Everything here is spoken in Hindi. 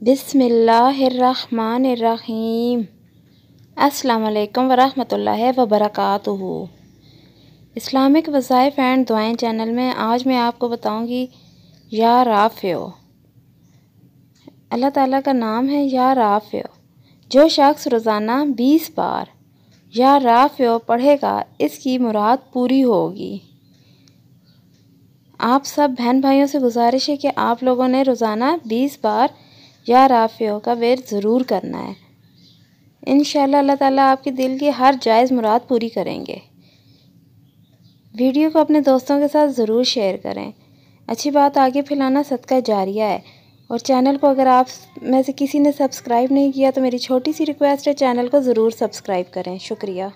बिसमीम् अल्लाम वरहल वबरक इस्लामिक वज़ाइफ़ एंड दुआएं चैनल में आज मैं आपको बताऊंगी या राफ़ियो अल्लाह ताला का नाम है या राफ़ियो जो शख्स रोज़ाना बीस बार या राफ़ियो पढ़ेगा इसकी मुराद पूरी होगी आप सब बहन भाइयों से गुजारिश है कि आप लोगों ने रोज़ाना बीस बार या राफ का वेर ज़रूर करना है इन अल्लाह ताला आपके दिल की हर जायज़ मुराद पूरी करेंगे वीडियो को अपने दोस्तों के साथ ज़रूर शेयर करें अच्छी बात आगे फैलाना सदका जारिया है और चैनल को अगर आप में से किसी ने सब्सक्राइब नहीं किया तो मेरी छोटी सी रिक्वेस्ट है चैनल को ज़रूर सब्सक्राइब करें शुक्रिया